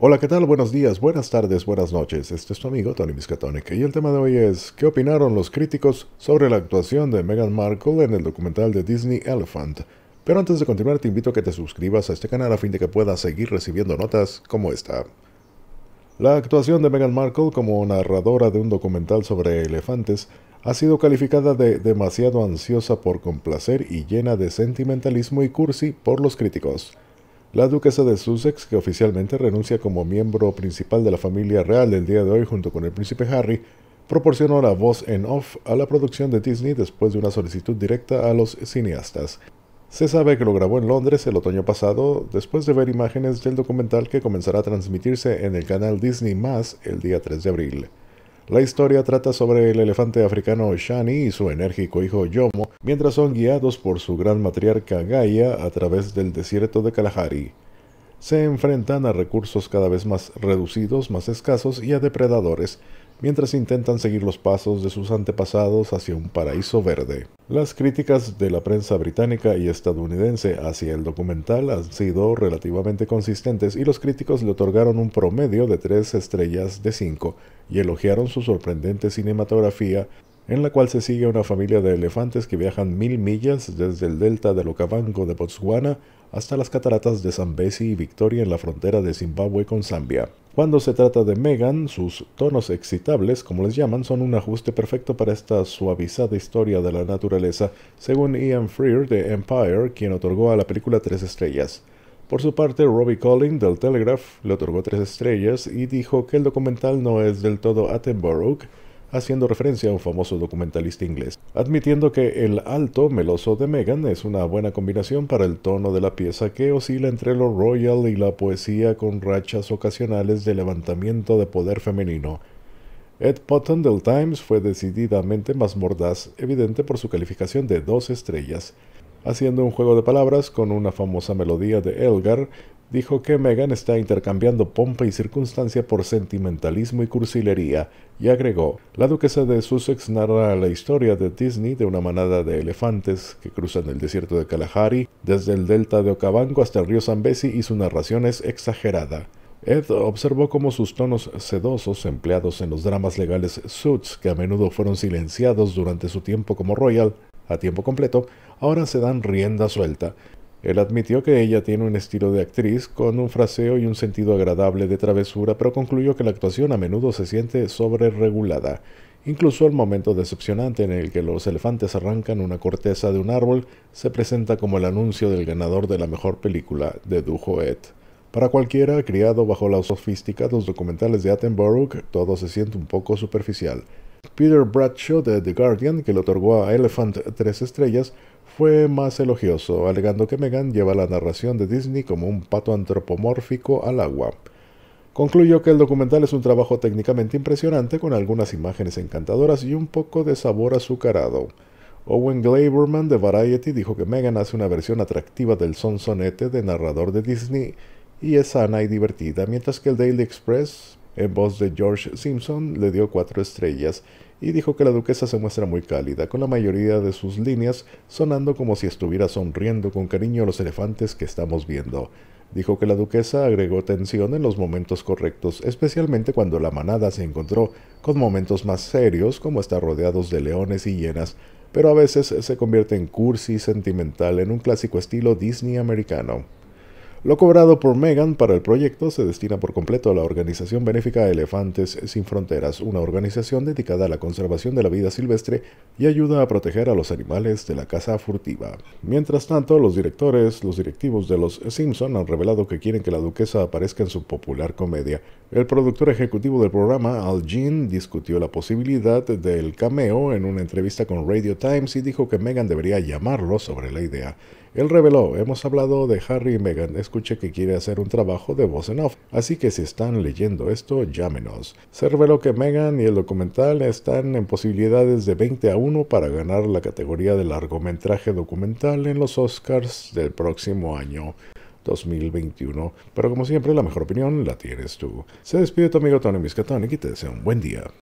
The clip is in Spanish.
Hola, ¿qué tal? Buenos días, buenas tardes, buenas noches. Este es tu amigo Tony Miscatonic y el tema de hoy es ¿Qué opinaron los críticos sobre la actuación de Meghan Markle en el documental de Disney Elephant? Pero antes de continuar te invito a que te suscribas a este canal a fin de que puedas seguir recibiendo notas como esta. La actuación de Meghan Markle como narradora de un documental sobre elefantes ha sido calificada de demasiado ansiosa por complacer y llena de sentimentalismo y cursi por los críticos. La duquesa de Sussex, que oficialmente renuncia como miembro principal de la familia real del día de hoy junto con el príncipe Harry, proporcionó la voz en off a la producción de Disney después de una solicitud directa a los cineastas. Se sabe que lo grabó en Londres el otoño pasado, después de ver imágenes del documental que comenzará a transmitirse en el canal Disney el día 3 de abril. La historia trata sobre el elefante africano Shani y su enérgico hijo Yomo, mientras son guiados por su gran matriarca Gaia a través del desierto de Kalahari. Se enfrentan a recursos cada vez más reducidos, más escasos y a depredadores, mientras intentan seguir los pasos de sus antepasados hacia un paraíso verde. Las críticas de la prensa británica y estadounidense hacia el documental han sido relativamente consistentes y los críticos le otorgaron un promedio de 3 estrellas de 5 y elogiaron su sorprendente cinematografía en la cual se sigue una familia de elefantes que viajan mil millas desde el delta del Okavango de Botswana hasta las cataratas de Zambezi y Victoria en la frontera de Zimbabue con Zambia. Cuando se trata de Megan, sus tonos excitables, como les llaman, son un ajuste perfecto para esta suavizada historia de la naturaleza, según Ian Freer de Empire, quien otorgó a la película tres estrellas. Por su parte, Robbie Colling del Telegraph le otorgó tres estrellas y dijo que el documental no es del todo Attenborough, haciendo referencia a un famoso documentalista inglés, admitiendo que el alto meloso de Meghan es una buena combinación para el tono de la pieza que oscila entre lo royal y la poesía con rachas ocasionales de levantamiento de poder femenino. Ed Potton del Times fue decididamente más mordaz, evidente por su calificación de dos estrellas, haciendo un juego de palabras con una famosa melodía de Elgar Dijo que Meghan está intercambiando pompa y circunstancia por sentimentalismo y cursilería, y agregó, la duquesa de Sussex narra la historia de Disney de una manada de elefantes que cruzan el desierto de Kalahari desde el delta de Okavango hasta el río Zambesi y su narración es exagerada. Ed observó cómo sus tonos sedosos empleados en los dramas legales Suits, que a menudo fueron silenciados durante su tiempo como Royal, a tiempo completo, ahora se dan rienda suelta, él admitió que ella tiene un estilo de actriz con un fraseo y un sentido agradable de travesura, pero concluyó que la actuación a menudo se siente sobreregulada, incluso el momento decepcionante en el que los elefantes arrancan una corteza de un árbol se presenta como el anuncio del ganador de la mejor película, dedujo Ed. Para cualquiera criado bajo los sofisticados documentales de Attenborough, todo se siente un poco superficial. Peter Bradshaw de The Guardian, que le otorgó a Elephant tres estrellas, fue más elogioso, alegando que Megan lleva la narración de Disney como un pato antropomórfico al agua. Concluyó que el documental es un trabajo técnicamente impresionante con algunas imágenes encantadoras y un poco de sabor azucarado. Owen Gleiberman de Variety dijo que Megan hace una versión atractiva del sonsonete de narrador de Disney y es sana y divertida, mientras que el Daily Express, en voz de George Simpson, le dio cuatro estrellas y dijo que la duquesa se muestra muy cálida, con la mayoría de sus líneas sonando como si estuviera sonriendo con cariño a los elefantes que estamos viendo. Dijo que la duquesa agregó tensión en los momentos correctos, especialmente cuando la manada se encontró con momentos más serios como estar rodeados de leones y hienas, pero a veces se convierte en cursi sentimental en un clásico estilo Disney americano. Lo cobrado por Megan para el proyecto se destina por completo a la organización benéfica Elefantes Sin Fronteras, una organización dedicada a la conservación de la vida silvestre y ayuda a proteger a los animales de la caza furtiva. Mientras tanto, los directores, los directivos de Los Simpson han revelado que quieren que la duquesa aparezca en su popular comedia. El productor ejecutivo del programa, Al Jean, discutió la posibilidad del cameo en una entrevista con Radio Times y dijo que Megan debería llamarlo sobre la idea. Él reveló, hemos hablado de Harry y Megan escuche que quiere hacer un trabajo de voz en off. Así que si están leyendo esto, llámenos. Se reveló que Megan y el documental están en posibilidades de 20 a 1 para ganar la categoría de largometraje documental en los Oscars del próximo año. 2021. Pero como siempre, la mejor opinión la tienes tú. Se despide tu amigo Tony Miskatonic y te deseo un buen día.